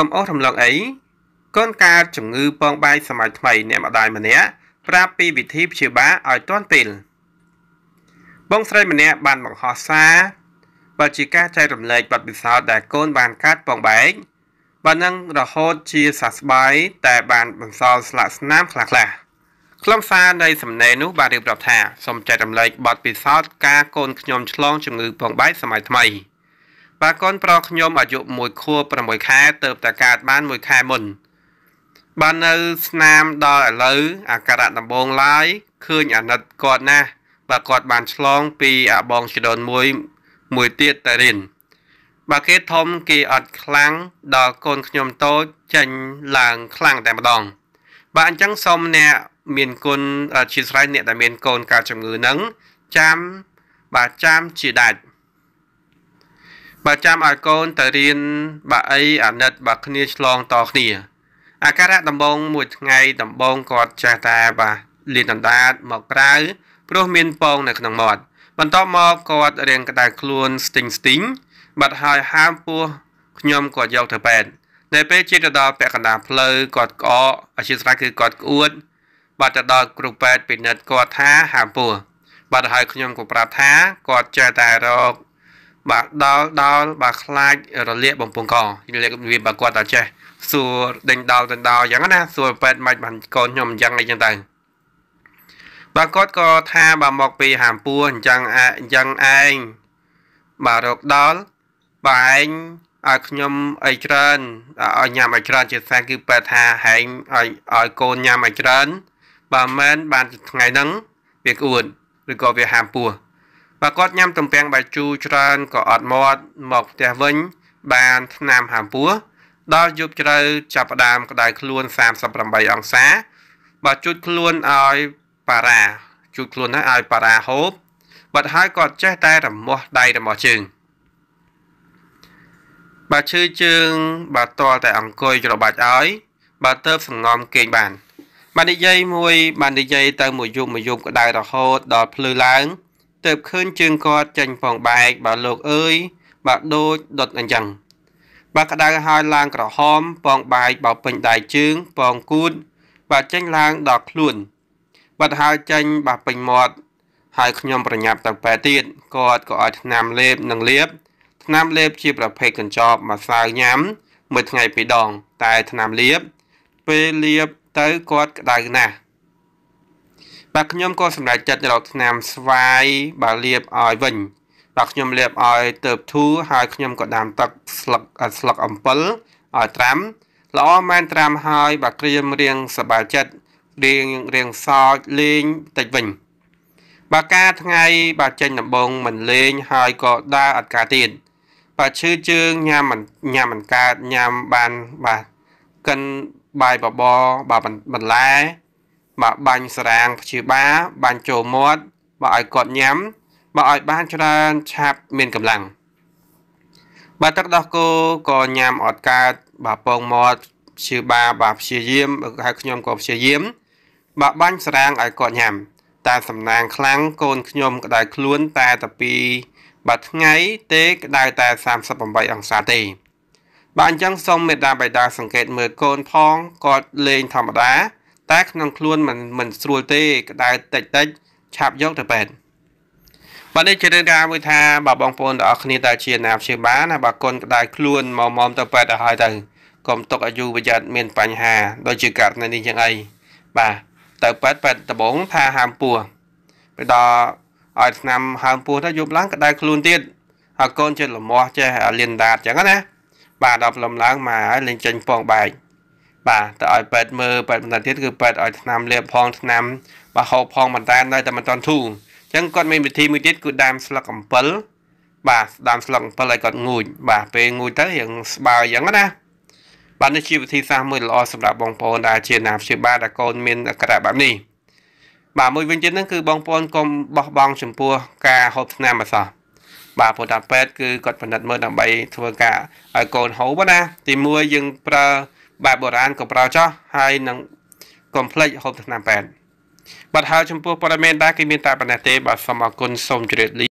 កុំអស់រំលងអី កូនកើតជំងឺ ពងបាយសម័យថ្មីអ្នកម្ដាយម្នាក់ប្រាប់ពីវិធីព្យាបាលឲ្យទាន់ពេលបងស្រីម្នាក់បានបង្ហោះសារបើជាការចែករំលែកបទពិសោធន៍ដែលកូនបានកើតពងបែកបើនឹងរហូតជាសះស្បើយតែ បានបន្សល់ស្លាកស្នាមខ្លះៗខ្លឹមសារនៃសំណេរនោះបានរៀបរាប់ថាសូមចែករំលែកបទពិសោធន៍ការកូនខ្ញុំឆ្លងជំងឺពងបែកសម័យថ្មី។បាទកូនប្រុសខ្ញុំអាយុ1ខួប6ខែទើបតែកើតបាន1ខែមុនបាននៅស្នាមដល់ឥឡូវអាការៈដំបងឡាយឃើញអាណិតគាត់ណាស់បាទគាត់បានឆ្លងពីអាបងជីដូនមួយមួយទៀតតារិនបាទគេធំគេអត់ខ្លាំងដល់កូនខ្ញុំតូចចាញ់ឡើងខ្លាំងតែម្ដង បាទអញ្ចឹងសូមអ្នកមានគុណជាស្រ័យអ្នកដែលមានកូនកើតជំងឺហ្នឹងចាំបាទចាំជាដាច់បើចាំឲ្យកូនទៅរៀនបាក់អីអាណិត បាក់គ្នាឆ្លងតគ្នា អាការៈដំបងមួយថ្ងៃដំបងគាត់ចាស់តាបាទលៀនដណ្ដាតមកក្រៅព្រោះមានពងនៅក្នុងមាត់បន្ទាប់មកគាត់រៀងក្តៅខ្លួនស្ទីងស្ទីងបាត់ហើយហាមពោះខ្ញុំគាត់យកទៅពេទ្យនៅពេលជិះទៅដល់ពាក់កណ្ដាលផ្លូវគាត់ក្អកអធិស្ឋានគឺគាត់ក្អួតបាត់ទៅដល់គ្រូពេទ្យពិនិត្យគាត់ថាហាមពោះបាត់ហើយខ្ញុំក៏ប្រាប់ថាគាត់ចេះតែរកបាទដល់ដល់បាទខ្លាចរលាកបំពង់ករលាកវាបើគាត់តែចេះសួរដេញដល់ដេញដល់អញ្ចឹងណា សួរប៉ែតម៉ាច់បានកូនខ្ញុំអញ្ចឹងអីចឹងទៅបាទគាត់ក៏ថាបាទមកពីហាមពួរអញ្ចឹងអញ្ចឹងឯងបាទរកដល់បាទឯងឲ្យខ្ញុំអីច្រើនឲ្យញ៉ាំឲ្យច្រើនជាសាគឺប៉ែតថាហែងឲ្យឲ្យកូនញ៉ាំឲ្យច្រើនបាទមិនបានថ្ងៃហ្នឹងវាក្អួតឬក៏វាហាមពួរបើគាត់ញ៉ាំទំពាំងបាយជូរច្រើនក៏អត់មាត់មកផ្ទះវិញ បានឆ្នាំហាមពោះដល់យប់ជ្រៅចាប់ផ្ដើមក្តៅខ្លួន38អង្សាបើជូតខ្លួនឲ្យប៉ារ៉ាជូតខ្លួនឲ្យប៉ារ៉ាហូបបាត់ហើយគាត់ចេះតែ រមាស់ដៃរមាស់ជើងបើឈឺជើងបើតល់តែអង្គុយច្របាច់ឲ្យបើទៅសងំគេងបានបាននិយាយមួយបាននិយាយទៅមួយយប់មួយយប់ក្តៅរហូត ដល់ភ្លឺឡើងទៅឃើញជើងគាត់ចេញផងបែកបើលោកអើយបើដូចដុតអញ្ចឹងបើក្តៅហើយឡើងក្រហមផងបែកបើពេញដៃជើងផងគូតបើចេញឡើងដល់ខ្លួនបាត់ហើយចេញបើពេញមាត់ហើយខ្ញុំប្រញាប់ទៅប៉ែទៀតគាត់ក៏ឲ្យថ្នាំលេបនិងលាបថ្នាំលេបជាប្រភេទកញ្ចប់មួយស្លាវញ៉ាំមួយថ្ងៃពីរដងតែថ្នាំលាបពេលលាបទៅគាត់ក្តៅណាស់បាទខ្ញុំក៏សម្រេចចិត្តរកឆ្នាំស្វាយបាទលាបឲ្យវិញបាទខ្ញុំលាបឲ្យទៅធូរហើយខ្ញុំក៏ដាំទឹកស្លឹកស្លឹកអំពិលឲ្យត្រាំល្អមែនត្រាំហើយបាទក្រៀមរៀងសบายចិត្តរៀងរៀងសើចលេងតិចវិញបើការថ្ងៃបើចេញដំបងមិនលេងហើយក៏ដើរអត់ការទៀតបើឈឺជើងញ៉ាំមិនញ៉ាំមិនកើតញ៉ាំបានបាទកិនបាយបបរបាទបន្លែបើបាញ់សរាងព្យាបាលបាញ់ចូលមាត់បើឲ្យគាត់ញ៉ាំបើឲ្យបានច្រើនឆាប់មានកម្លាំងបើទឹកដោះគោក៏ញ៉ាំអត់កើតបើពងមាត់ព្យាបាលបើព្យាយាមហើយខ្ញុំក៏ព្យាយាមបើបាញ់សរាងឲ្យគាត់ញ៉ាំតែសំណាងខ្លាំងកូនខ្ញុំក្តៅខ្លួនតែតពីបើថ្ងៃទេក្តៅតែ38អង្សាទេ បាទអញ្ចឹងសូមមេត្តាបៃតាសង្កេតមើលកូនផងគាត់លេងធម្មតាតែក្នុងខ្លួនมันមិនស្រួលទេក្តៅតិចតិចឆាប់យកទៅពេទ្យបាទនេះជារឿងការមួយថាបើបងប្អូនទាំងអស់គ្នាតើជាអ្នកព្យាបាលណាបើកូនក្តៅខ្លួនមកមុំទៅពេទ្យទៅហើយទៅកុំទុកអាយុប្រយ័ត្នមានបញ្ហាដូចជាករណីនេះចឹងអីបាទទៅប៉ែតប៉ែតដបងថាហាមពោះពេលដល់ឲ្យឆ្នាំហើមពោះទៅយប់ឡើងក្តៅខ្លួនទៀតហើយកូនចេះលមាស់ចេះលៀនដាតចឹងណា បាទដល់ព្រលឹមឡើងមកហើយលេងចេញពងបែកបាទទៅឲ្យប៉ែតមើលប៉ែតបន្តទៀតគឺប៉ែតឲ្យឆ្នាំលាបផងឆ្នាំបាទហូបផងបន្តនៅតែមិនតន់ធូរអញ្ចឹងគាត់មានវិធីមួយទៀតគឺដាំស្លឹកអំពិលបាទដាំស្លឹកអំពិលឲ្យគាត់ងូតបាទពេលងូតទៅរៀងស្បើអញ្ចឹងណា បាទនេះជាវិធីសាស្ត្រមួយល្អសម្រាប់បងប្អូនដែលជាអ្នកព្យាបាលដែលកូនមានអាការៈបែបនេះបាទមួយវិញទៀតហ្នឹងគឺបងប្អូនកុំបោះបង់ចំពោះការហូបឆ្នាំអសោះបាទព្រោះតាពេទ្យគឺគាត់ផលិតមើលដើម្បីធ្វើការឲ្យកូនហូបណា ទី1យើងប្រើបែបបុរាណក៏ប្រើចោះហើយនឹងកុំភ្លេចហូបថ្នាំពេទ្យបាទហើយចំពោះព័ត៌មានដែរគឺមានតែប៉ុណ្ណេះទេបាទសូមអរគុណសូមជម្រាបលា